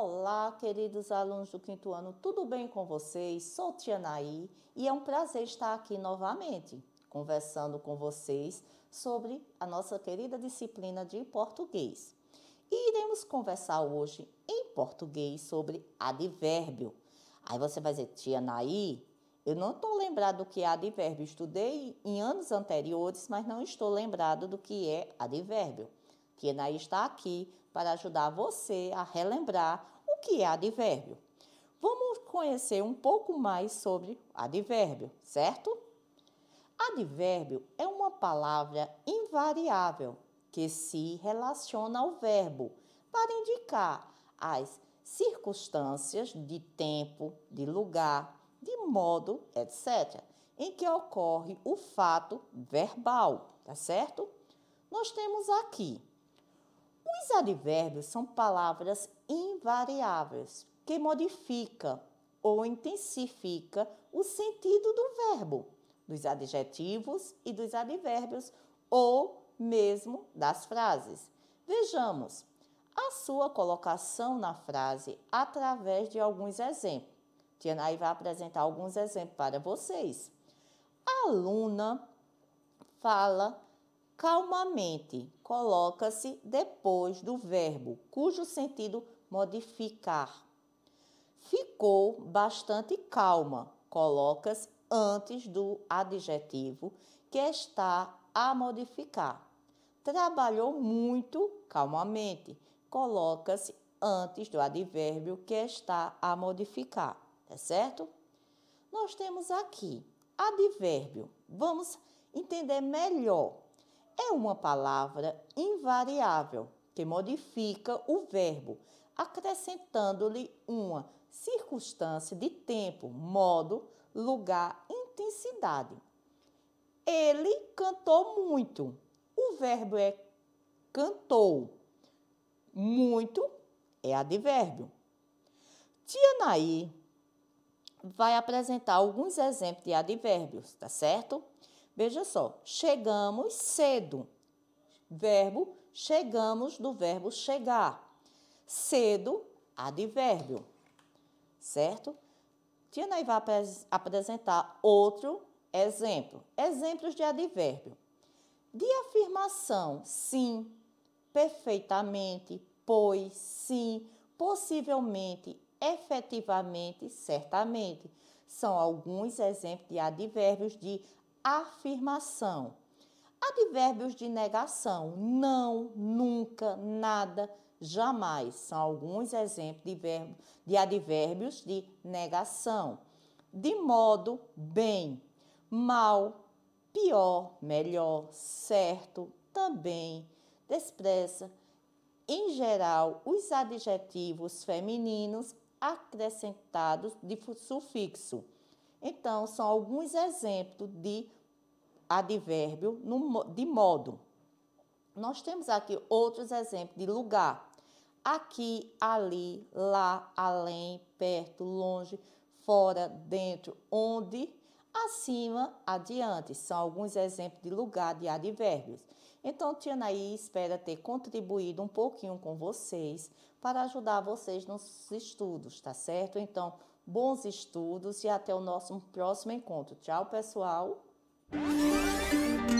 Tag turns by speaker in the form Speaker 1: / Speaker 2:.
Speaker 1: Olá, queridos alunos do quinto ano, tudo bem com vocês? Sou Tianaí e é um prazer estar aqui novamente conversando com vocês sobre a nossa querida disciplina de português. E iremos conversar hoje em português sobre advérbio. Aí você vai dizer, Tianaí, eu não estou lembrado do que é advérbio. Estudei em anos anteriores, mas não estou lembrado do que é advérbio. Tianaí está aqui para ajudar você a relembrar que é advérbio? Vamos conhecer um pouco mais sobre advérbio, certo? Advérbio é uma palavra invariável que se relaciona ao verbo para indicar as circunstâncias de tempo, de lugar, de modo, etc., em que ocorre o fato verbal, tá certo? Nós temos aqui os advérbios são palavras invariáveis que modificam ou intensificam o sentido do verbo, dos adjetivos e dos advérbios ou mesmo das frases. Vejamos a sua colocação na frase através de alguns exemplos. Tianai vai apresentar alguns exemplos para vocês. A aluna fala calmamente coloca-se depois do verbo cujo sentido modificar. Ficou bastante calma, coloca-se antes do adjetivo que está a modificar. Trabalhou muito calmamente, coloca-se antes do advérbio que está a modificar, É certo? Nós temos aqui advérbio. Vamos entender melhor é uma palavra invariável que modifica o verbo, acrescentando-lhe uma circunstância de tempo, modo, lugar, intensidade. Ele cantou muito. O verbo é cantou. Muito é advérbio. Tia Naí vai apresentar alguns exemplos de advérbios, tá certo? Veja só, chegamos cedo. Verbo chegamos do verbo chegar. Cedo, advérbio. Certo? Tia Ney vai apresentar outro exemplo. Exemplos de advérbio. De afirmação, sim, perfeitamente, pois, sim, possivelmente, efetivamente, certamente. São alguns exemplos de advérbios de afirmação. Advérbios de negação: não, nunca, nada, jamais. São alguns exemplos de, verbo, de advérbios de negação. De modo, bem, mal, pior, melhor, certo, também, despreza. Em geral, os adjetivos femininos acrescentados de sufixo. Então, são alguns exemplos de advérbio no, de modo. Nós temos aqui outros exemplos de lugar. Aqui, ali, lá, além, perto, longe, fora, dentro, onde, acima, adiante. São alguns exemplos de lugar de advérbios. Então, Tianaí espera ter contribuído um pouquinho com vocês para ajudar vocês nos estudos, tá certo? Então, bons estudos e até o nosso próximo encontro. Tchau, pessoal! Música